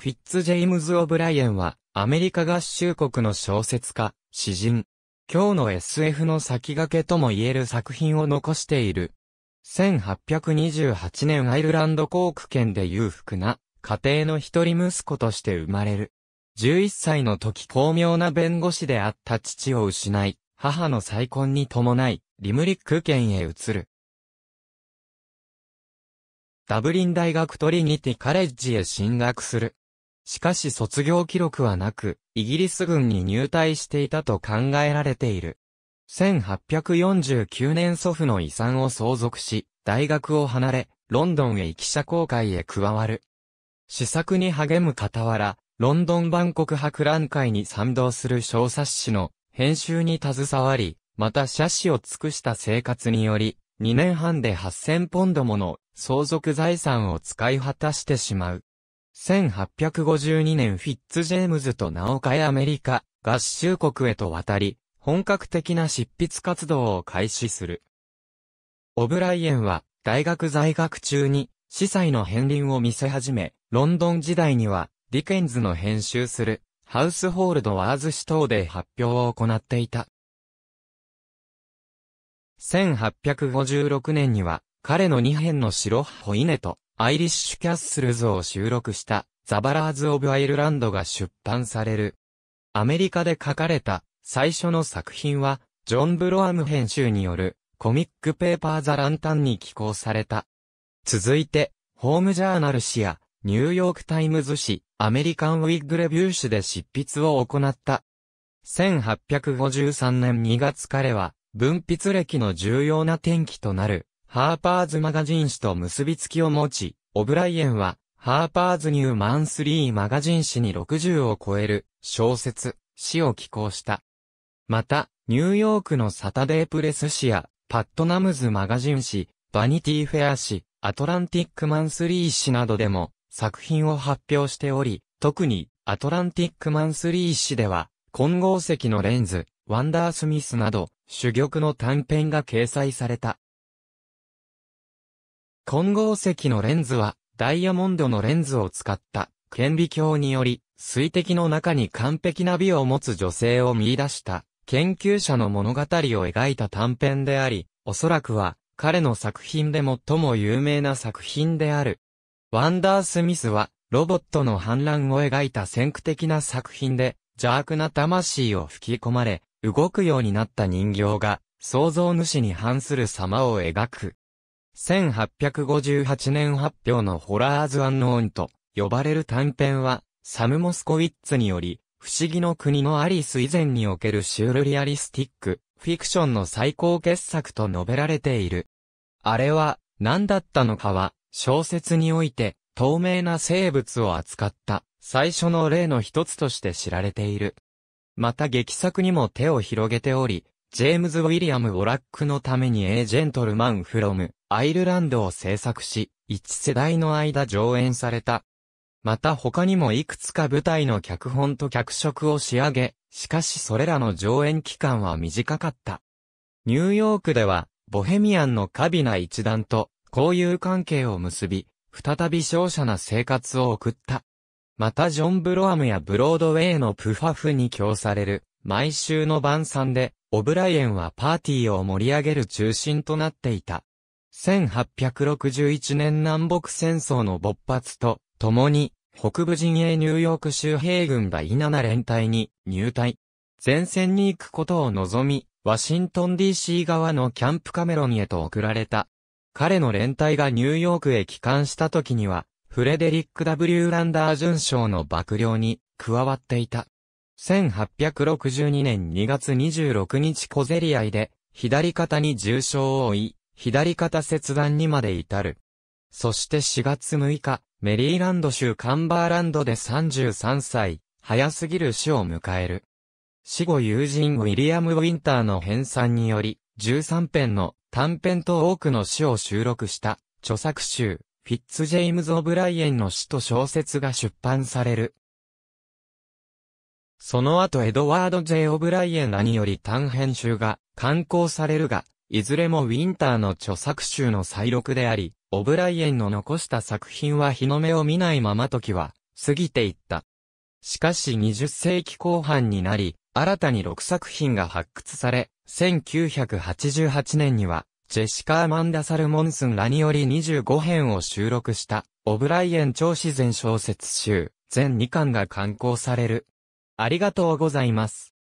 フィッツ・ジェイムズ・オブライエンは、アメリカ合衆国の小説家、詩人。今日の SF の先駆けとも言える作品を残している。1828年アイルランドコークで裕福な家庭の一人息子として生まれる。11歳の時巧妙な弁護士であった父を失い、母の再婚に伴い、リムリック県へ移る。ダブリン大学トリニティカレッジへ進学する。しかし卒業記録はなく、イギリス軍に入隊していたと考えられている。1849年祖父の遺産を相続し、大学を離れ、ロンドンへ行き者公会へ加わる。試作に励む傍ら、ロンドン万国博覧会に賛同する小冊子の編集に携わり、また写真を尽くした生活により、2年半で8000ポンドもの相続財産を使い果たしてしまう。1852年フィッツジェームズと名を変えアメリカ、合衆国へと渡り、本格的な執筆活動を開始する。オブライエンは、大学在学中に、司祭の片鱗を見せ始め、ロンドン時代には、ディケンズの編集する、ハウスホールドワーズ誌等で発表を行っていた。1856年には、彼の2編の白ホイネと、アイリッシュキャッスルズを収録したザ・バラーズ・オブ・アイルランドが出版される。アメリカで書かれた最初の作品は、ジョン・ブロアム編集によるコミックペーパー・ザ・ランタンに寄稿された。続いて、ホームジャーナル誌やニューヨークタイムズ誌、アメリカンウィッグレビュー誌で執筆を行った。1853年2月彼は、文筆歴の重要な転機となる、ハーパーズマガジン誌と結びつきを持ち、オブライエンは、ハーパーズニューマンスリーマガジン誌に60を超える小説、詩を寄稿した。また、ニューヨークのサタデープレス誌や、パットナムズマガジン誌、バニティフェア誌、アトランティックマンスリー誌などでも作品を発表しており、特にアトランティックマンスリー誌では、混合石のレンズ、ワンダースミスなど、珠玉の短編が掲載された。混合石のレンズは、ダイヤモンドのレンズを使った、顕微鏡により、水滴の中に完璧な美を持つ女性を見出した、研究者の物語を描いた短編であり、おそらくは、彼の作品で最も有名な作品である。ワンダースミスは、ロボットの反乱を描いた先駆的な作品で、邪悪な魂を吹き込まれ、動くようになった人形が、創造主に反する様を描く。1858年発表のホラーズ・アンノーンと呼ばれる短編は、サム・モスコウィッツにより、不思議の国のアリス以前におけるシュールリアリスティック、フィクションの最高傑作と述べられている。あれは、何だったのかは、小説において、透明な生物を扱った、最初の例の一つとして知られている。また劇作にも手を広げており、ジェームズ・ウィリアム・オラックのためにエージェントルマン・フロム、アイルランドを制作し、一世代の間上演された。また他にもいくつか舞台の脚本と脚色を仕上げ、しかしそれらの上演期間は短かった。ニューヨークでは、ボヘミアンのカビナ一団と交友関係を結び、再び勝者な生活を送った。またジョン・ブロアムやブロードウェイのプファフに供される、毎週の晩餐で、オブライエンはパーティーを盛り上げる中心となっていた。1861年南北戦争の勃発と、共に、北部陣営ニューヨーク州兵軍第7連隊に入隊。前線に行くことを望み、ワシントン DC 側のキャンプカメロンへと送られた。彼の連隊がニューヨークへ帰還した時には、フレデリック・ W・ ランダー巡将の幕僚に加わっていた。1862年2月26日小競り合いで、左肩に重傷を負い、左肩切断にまで至る。そして4月6日、メリーランド州カンバーランドで33歳、早すぎる死を迎える。死後友人ウィリアム・ウィンターの編纂により、13編の短編と多くの死を収録した著作集、フィッツ・ジェイムズ・オブライエンの死と小説が出版される。その後エドワード・ジェイ・オブライエンらにより短編集が刊行されるが、いずれもウィンターの著作集の再録であり、オブライエンの残した作品は日の目を見ないまま時は過ぎていった。しかし20世紀後半になり、新たに6作品が発掘され、1988年には、ジェシカ・アマンダ・サルモンスンらにより25編を収録した、オブライエン超自然小説集、全2巻が刊行される。ありがとうございます。